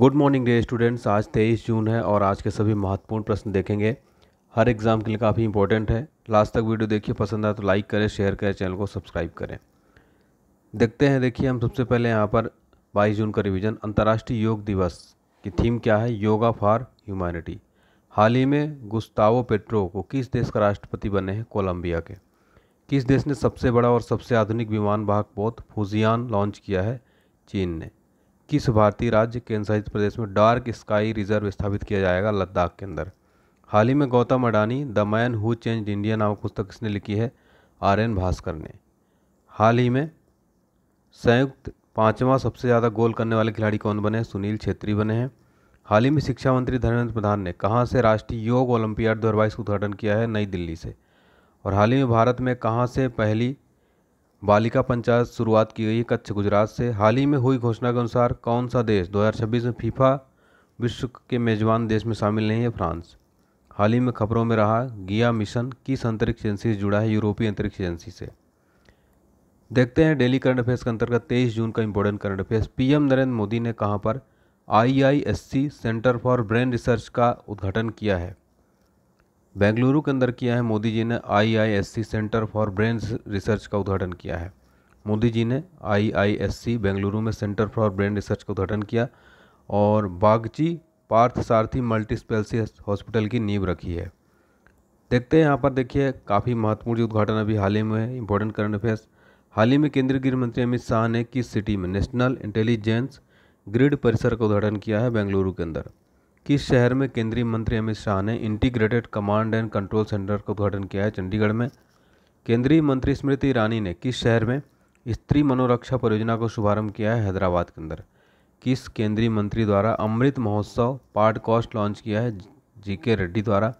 good morning day students आज तेईस जून है और आज के सभी महत्वपूर्ण प्रश्न देखेंगे हर एग्ज़ाम के लिए काफ़ी इंपॉर्टेंट है लास्ट तक वीडियो देखिए पसंद आए तो लाइक करें शेयर करें चैनल को सब्सक्राइब करें देखते हैं देखिए हम सबसे पहले यहाँ पर बाईस जून का रिविज़न अंतर्राष्ट्रीय योग दिवस की थीम क्या है योगा फॉर ह्यूमैनिटी हाल ही में गुस्तावो पेट्रो को किस देश का राष्ट्रपति बने हैं कोलंबिया के किस देश ने सबसे बड़ा और सबसे आधुनिक विमान भाग पोत फुजियान लॉन्च किया है चीन ने किस भारतीय राज्य केंद्र शासित प्रदेश में डार्क स्काई रिजर्व स्थापित किया जाएगा लद्दाख के अंदर हाल ही में Gautam Adani the man who change India नामक पुस्तक किसने लिखी है आर एन भास्कर ने हाल ही में संयुक्त पाँचवा सबसे ज़्यादा गोल करने वाले खिलाड़ी कौन बने सुनील छेत्री बने हैं हाल ही में शिक्षा मंत्री धर्मेंद्र प्रधान ने कहाँ से राष्ट्रीय योग ओलंपियाड दो का उद्घाटन किया है नई दिल्ली से और हाल ही में भारत में कहाँ से पहली बालिका पंचायत शुरुआत की गई है कच्छ गुजरात से हाल ही में हुई घोषणा के अनुसार कौन सा देश 2026 में फीफा विश्व के मेजबान देश में शामिल नहीं है फ्रांस हाल ही में खबरों में रहा गिया मिशन किस अंतरिक्ष एजेंसी से जुड़ा है यूरोपीय अंतरिक्ष एजेंसी से देखते हैं डेली करंट अफेयर्स के अंतर्गत तेईस जून का important current affairs PM Narendra Modi ने कहाँ पर IISc centre for brain research का उद्घाटन किया है बेंगलुरु के अंदर किया है मोदी जी ने IISc centre for brain research का उद्घाटन किया है मोदी जी ने आईआईएससी बेंगलुरु में सेंटर फॉर ब्रेन रिसर्च का उद्घाटन किया और बागची पार्थ सारथी मल्टी स्पेलसी हॉस्पिटल की नींव रखी है देखते हैं यहाँ पर देखिए काफ़ी महत्वपूर्ण उद्घाटन अभी हाल ही में इंपॉर्टेंट करंट अफेयर्स हाल ही में केंद्रीय गृह मंत्री अमित शाह ने किस सिटी में नेशनल इंटेलिजेंस ग्रिड परिसर का उद्घाटन किया है बेंगलुरु के अंदर किस शहर में केंद्रीय मंत्री अमित शाह ने integrated command and control centre का उद्घाटन किया है चंडीगढ़ में केंद्रीय मंत्री स्मृति ईरानी ने किस शहर में स्त्री मनोरक्षा परियोजना का शुभारंभ किया है हैदराबाद के अंदर किस केंद्रीय मंत्री द्वारा अमृत महोत्सव पार्ट कॉस्ट लॉन्च किया है जी के रेड्डी द्वारा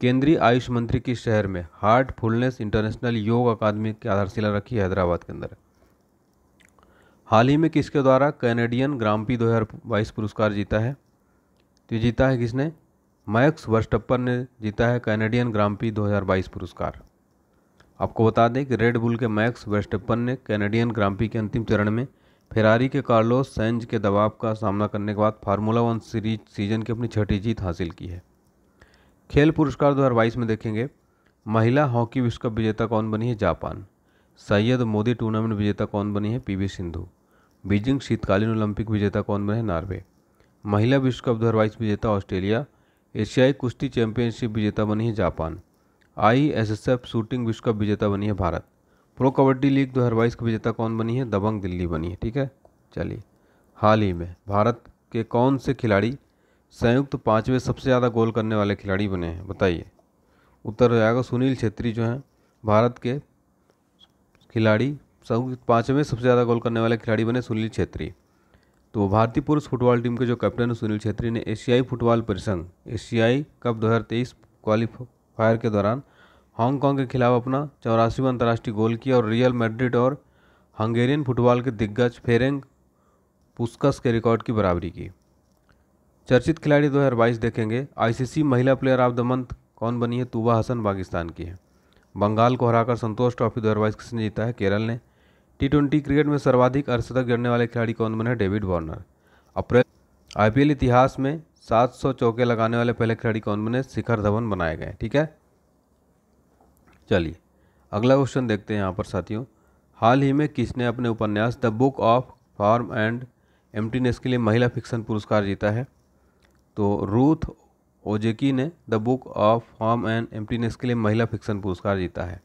केंद्रीय आयुष मंत्री किस शहर में हार्ट फुलनेस इंटरनेशनल योग अकादमी की आधारशिला रखी है हैदराबाद के अंदर हाल ही में किसके द्वारा कैनेडियन ग्राम्पी दो पुरस्कार जीता है तो ये जीता है किसने मैक्स वर्स्टप्पन ने जीता है कैनेडियन ग्राम्पी 2022 पुरस्कार आपको बता दें कि रेड बुल के मैक्स वर्स्टप्पन ने कैनेडियन ग्राम्पी के अंतिम चरण में फेरारी के कार्लोस सेंज के दबाव का सामना करने के बाद फार्मूला वन सीरीज सीजन की अपनी छठी जीत हासिल की है खेल पुरस्कार 2022 में देखेंगे महिला हॉकी विश्व कप विजेता कौन बनी है जापान सैयद मोदी टूर्नामेंट विजेता कौन बनी है पी सिंधु बीजिंग शीतकालीन ओलंपिक विजेता कौन बने नॉर्वे महिला विश्व कप दो विजेता ऑस्ट्रेलिया एशियाई कुश्ती चैंपियनशिप विजेता बनी है Japan I S S F shooting विश्व कप विजेता बनी है भारत प्रो कबड्डी लीग दो हज़ार का विजेता कौन बनी है दबंग दिल्ली बनी है ठीक है चलिए हाल ही में भारत के कौन से खिलाड़ी संयुक्त तो पाँचवें सबसे ज़्यादा गोल करने वाले खिलाड़ी बने हैं बताइए उत्तर हो जाएगा सुनील छेत्री जो हैं भारत के खिलाड़ी संयुक्त पाँचवें सबसे ज़्यादा गोल करने वाले खिलाड़ी बने सुनील छेत्री तो भारतीय पुरुष फुटबॉल टीम के जो कैप्टन सुनील छेत्री ने एशियाई फुटबॉल परिसंघ एशियाई कप 2023 क्वालिफायर के दौरान हांगकांग के खिलाफ अपना चौरासीवें अंतर्राष्ट्रीय गोल किया और रियल मैड्रिड और हंगेरियन फुटबॉल के दिग्गज फेरेंग पुस्कस के रिकॉर्ड की बराबरी की चर्चित खिलाड़ी 2022 देखेंगे आईसीसी महिला प्लेयर ऑफ द मंथ कौन बनी है तूबा हसन पाकिस्तान की है बंगाल को हराकर संतोष ट्रॉफी दो हज़ार किसने जीता है केरल ने टी ट्वेंटी क्रिकेट में सर्वाधिक अर्धशतक जड़ने वाले खिलाड़ी कौन बने डेविड वार्नर अप्रैल आईपीएल इतिहास में 700 चौके लगाने वाले पहले खिलाड़ी कौन बने शिखर धवन बनाए गए ठीक है चलिए अगला क्वेश्चन देखते हैं यहाँ पर साथियों हाल ही में किसने अपने उपन्यास the book of form and emptiness के लिए महिला फिक्सन पुरस्कार जीता है तो रूथ ओजेकी ने the book of form and emptiness के लिए महिला फिक्सन पुरस्कार जीता है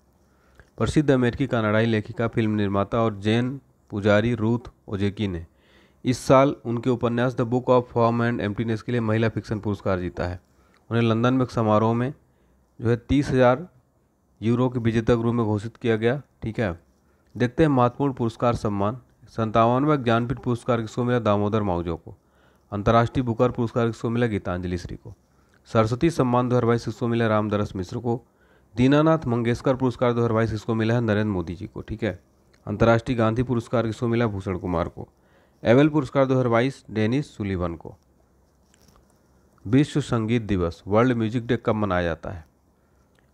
प्रसिद्ध अमेरिकी कनाडाई लेखिका फिल्म निर्माता और जैन पुजारी रूथ ओजेकी ने इस साल उनके उपन्यास the book of form and emptiness के लिए महिला फिक्शन पुरस्कार जीता है उन्हें लंदन में एक समारोह में जो है तीस हज़ार यूरो के विजेता ग्रुप में घोषित किया गया ठीक है देखते हैं महत्वपूर्ण पुरस्कार सम्मान संतावनवा ज्ञानपीठ पुरस्कार किसको मिला दामोदर माउजो को अंतर्राष्ट्रीय बुकर पुरस्कार किसको मिला गीतांजलि श्री को सरस्वती सम्मान दो हज़ार बाईस किसको मिला रामदरस मिश्र को दीनानाथ मंगेशकर पुरस्कार दो हज़ार किसको मिला है नरेंद्र मोदी जी को ठीक है अंतर्राष्ट्रीय गांधी पुरस्कार किसको मिला भूषण कुमार को एवेल पुरस्कार दो हज़ार डेनिस सुलिवन को विश्व संगीत दिवस वर्ल्ड म्यूजिक डे कब मनाया जाता है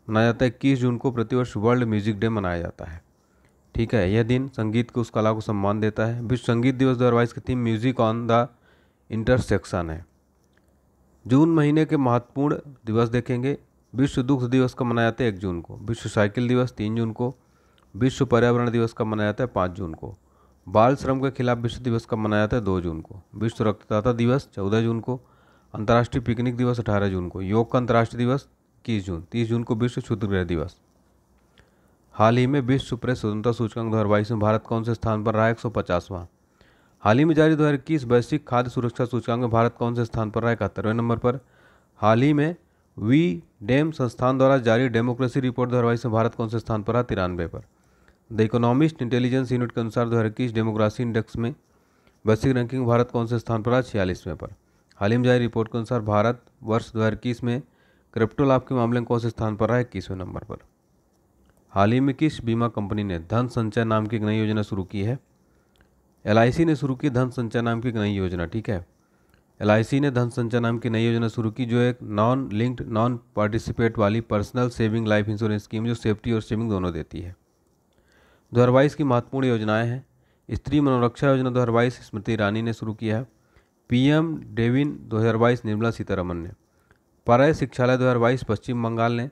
मनाया जाता है इक्कीस जून को प्रतिवर्ष वर्ल्ड म्यूजिक डे मनाया जाता है ठीक है यह दिन संगीत को उस कला को सम्मान देता है विश्व संगीत दिवस दो की theme music on the intersection है जून महीने के महत्वपूर्ण दिवस देखेंगे विश्व दुग्ध दिवस का मनाया जाता है एक जून को विश्व साइकिल दिवस तीन जून को विश्व पर्यावरण दिवस का मनाया जाता है पाँच जून को बाल श्रम के खिलाफ विश्व दिवस का मनाया जाता है दो जून को विश्व रक्तदाता दिवस चौदह जून को अंतर्राष्ट्रीय पिकनिक दिवस अठारह जून को योग का अंतर्राष्ट्रीय दिवस इक्कीस जून तीस जून को विश्व क्षुद्रग्रह दिवस हाल ही में विश्व प्रेस स्वतंत्रता सूचकांक दो हज़ार में भारत कौन से स्थान पर रहा एक सौ पचासवां हाल ही में जारी दो हज़ार इक्कीस वैश्विक खाद्य सुरक्षा सूचकांक में भारत कौन से स्थान पर रहा इकहत्तरवें नंबर पर हाल ही में वी डेम संस्थान द्वारा जारी डेमोक्रेसी रिपोर्ट दो में भारत कौन से स्थान पर रहा तिरानवे पर द इकोनॉमिस्ट इंटेलिजेंस यूनिट के अनुसार दो डेमोक्रेसी इंडेक्स में वैश्विक रैंकिंग भारत कौन से स्थान पर रहा छियालीसवें पर हाल ही में जारी रिपोर्ट के अनुसार भारत वर्ष दो में क्रिप्टो लाभ के मामले में कौन से स्थान पर रहा इक्कीसवें नंबर पर हाल ही में किस बीमा कंपनी ने धन संचय नाम की एक नई योजना शुरू की है एल ने शुरू की धन संचय नाम की एक नई योजना ठीक है एल ने धन संचय नाम की नई योजना शुरू की जो एक नॉन लिंक्ड नॉन पार्टिसिपेट वाली personal saving life insurance scheme जो सेफ्टी और सेविंग दोनों देती है दो की महत्वपूर्ण योजनाएं हैं स्त्री मनोरक्षा योजना दो हज़ार स्मृति ईरानी ने शुरू किया है पीएम डेविन दो निर्मला सीतारमन ने पारा शिक्षालय दो पश्चिम बंगाल ने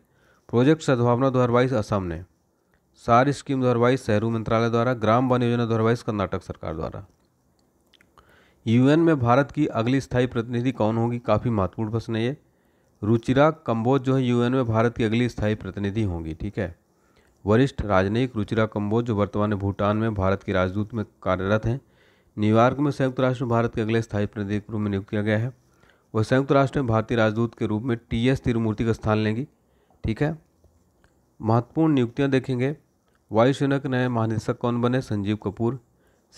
प्रोजेक्ट सद्भावना दो असम ने सार स्कीम दो शहरी मंत्रालय द्वारा ग्राम वन योजना दो कर्नाटक सरकार द्वारा यूएन में भारत की अगली स्थायी प्रतिनिधि कौन होगी काफ़ी महत्वपूर्ण प्रश्न है ये रुचिरा कम्बोज जो है यूएन में भारत की अगली स्थायी प्रतिनिधि होंगी ठीक है वरिष्ठ राजनयिक रुचिरा कम्बोज जो वर्तमान में भूटान में भारत के राजदूत में कार्यरत हैं न्यूयॉर्क में संयुक्त राष्ट्र में भारत के अगले स्थायी प्रतिनिधि के रूप में नियुक्त किया गया है वह संयुक्त राष्ट्र में भारतीय राजदूत के रूप में टी एस तिरुमूर्ति का स्थान लेंगी ठीक है महत्वपूर्ण नियुक्तियाँ देखेंगे वायुसेना के नए महानिदेशक कौन बने संजीव कपूर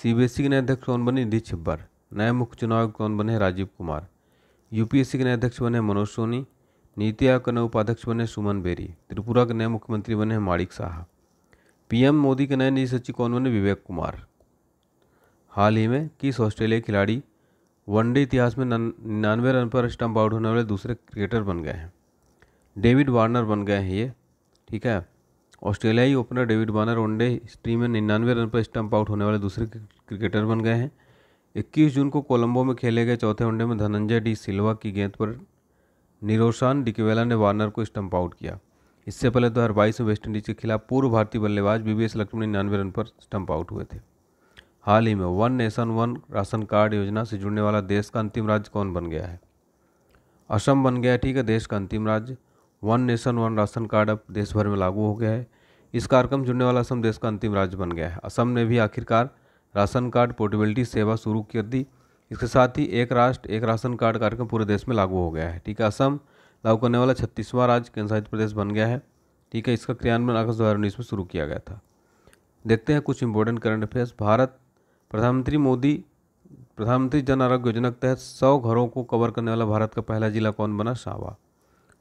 ई के नए अध्यक्ष कौन बने निधि छिब्बर नए मुख्य चुनाव कौन बने राजीव कुमार यूपीएससी के नए अध्यक्ष बने मनोज सोनी नीति आयोग के नए उपाध्यक्ष बने सुमन बेरी त्रिपुरा के नए मुख्यमंत्री बने माणिक साहा पीएम मोदी के नए निजी सचिव कौन बने विवेक कुमार हाल ही में किस ऑस्ट्रेलिया खिलाड़ी वनडे इतिहास में निन्यानवे रन पर स्टम्प आउट होने वाले दूसरे क्रिकेटर बन गए हैं डेविड वार्नर बन गए हैं ये ठीक है ऑस्ट्रेलियाई opener David Warner one day stream में निन्यानवे रन पर स्टम्प आउट होने वाले दूसरे क्रिकेटर बन गए हैं 21 जून को कोलंबो में खेले गए चौथे वनडे में धनंजय डी सिल्वा की गेंद पर निरोशान डिकवेला ने वार्नर को स्टंप आउट किया इससे पहले दो तो हज़ार बाईस में वेस्टइंडीज़ के खिलाफ पूर्व भारतीय बल्लेबाज बी वी एस लक्ष्मण निन्यानवे रन पर स्टंप आउट हुए थे हाल ही में one nation one ration card योजना से जुड़ने वाला देश का अंतिम राज्य कौन बन गया है असम बन गया ठीक है देश का अंतिम राज्य one nation one ration card अब देश भर में लागू हो गया है इस कार्यक्रम जुड़ने वाला असम देश का अंतिम राज्य बन गया है असम ने भी आखिरकार राशन कार्ड पोर्टेबिलिटी सेवा शुरू कर दी इसके साथ ही एक राष्ट्र एक राशन कार्ड कार्यक्रम पूरे देश में लागू हो गया है ठीक है असम लागू करने वाला छत्तीसवां राज्य केंद्र शासित प्रदेश बन गया है ठीक है इसका क्रियान्वयन अगस्त दो में शुरू किया गया था देखते हैं कुछ इंपॉर्टेंट करंट अफेयर्स भारत प्रधानमंत्री मोदी प्रधानमंत्री जन आरोग्य योजना के तहत सौ घरों को कवर करने वाला भारत का पहला जिला कौन बना सावा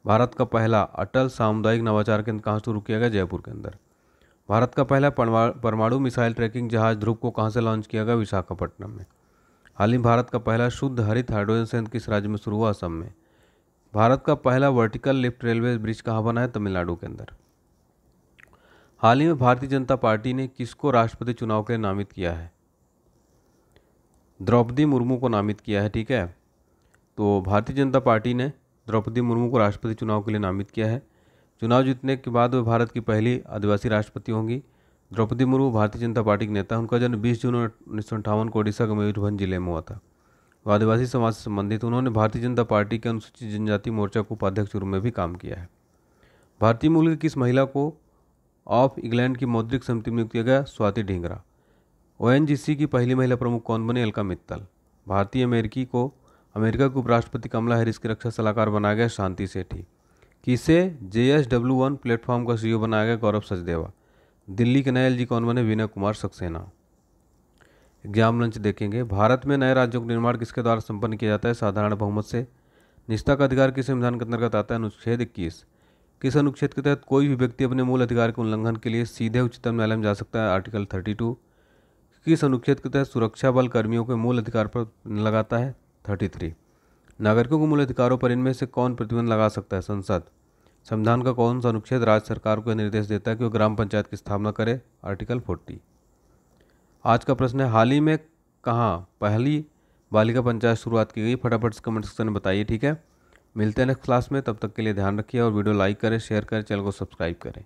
भारत का पहला अटल सामुदायिक नवाचार केंद्र कहाँ शुरू किया गया जयपुर के अंदर भारत का पहला परमाणु मिसाइल ट्रैकिंग जहाज ध्रुव को कहाँ से लॉन्च किया गया विशाखापट्टनम में हाल ही भारत का पहला शुद्ध हरित हाइड्रोजन संयंत्र किस राज्य में शुरू हुआ असम में भारत का पहला वर्टिकल लिफ्ट रेलवे ब्रिज कहाँ बना है तमिलनाडु के अंदर हाल ही में भारतीय जनता पार्टी ने किसको राष्ट्रपति चुनाव के लिए नामित किया है द्रौपदी मुर्मू को नामित किया है ठीक है तो भारतीय जनता पार्टी ने द्रौपदी मुर्मू को राष्ट्रपति चुनाव के लिए नामित किया है चुनाव जीतने के बाद वे भारत की पहली आदिवासी राष्ट्रपति होंगी द्रौपदी मुर्मू भारतीय जनता पार्टी के नेता उनका जन्म 20 जून उन्नीस को ओडिशा के मयूरभंज जिले में हुआ था वह आदिवासी समाज से संबंधित उन्होंने भारतीय जनता पार्टी के अनुसूचित जनजाति मोर्चा को उपाध्यक्ष रूप में भी काम किया है भारतीय मूल की किस महिला को ऑफ इंग्लैंड की मौद्रिक समिति में नियुक्त किया गया स्वाति ढींगरा ओ की पहली महिला प्रमुख कौन बनी अलका मित्तल भारतीय अमेरिकी को अमेरिका के उपराष्ट्रपति कमला हैरिस की रक्षा सलाहकार बनाया गया शांति सेठी किसे J S W one platform का सीईओ बनाया गया गौरव सचदेवा दिल्ली के नए एल कौन बने विनय कुमार सक्सेना एग्जाम लंच देखेंगे भारत में नए राज्यों का निर्माण किसके द्वारा संपन्न किया जाता है साधारण बहुमत से निष्ठा का अधिकार किस संविधान के अंतर्गत आता है अनुच्छेद इक्कीस किस अनुच्छेद के तहत कोई भी व्यक्ति अपने मूल अधिकार के उल्लंघन के लिए सीधे उच्चतम न्यायालय में जा सकता है आर्टिकल थर्टी टू किस अनुच्छेद के तहत सुरक्षा बल कर्मियों के मूल अधिकार पर लगाता है थर्टी थ्री नागरिकों के मूल अधिकारों पर इनमें से कौन प्रतिबंध लगा सकता है संसद संविधान का कौन सा अनुच्छेद राज्य सरकार को निर्देश देता है कि वह ग्राम पंचायत की स्थापना करे आर्टिकल फोर्टी आज का प्रश्न है हाल ही में कहाँ पहली बालिका पंचायत शुरुआत की गई फटाफट से कमेंट सेक्शन में बताइए ठीक है मिलते हैं नेक्स्ट क्लास में तब तक के लिए ध्यान रखिए और वीडियो लाइक करें शेयर करें चैनल को सब्सक्राइब करें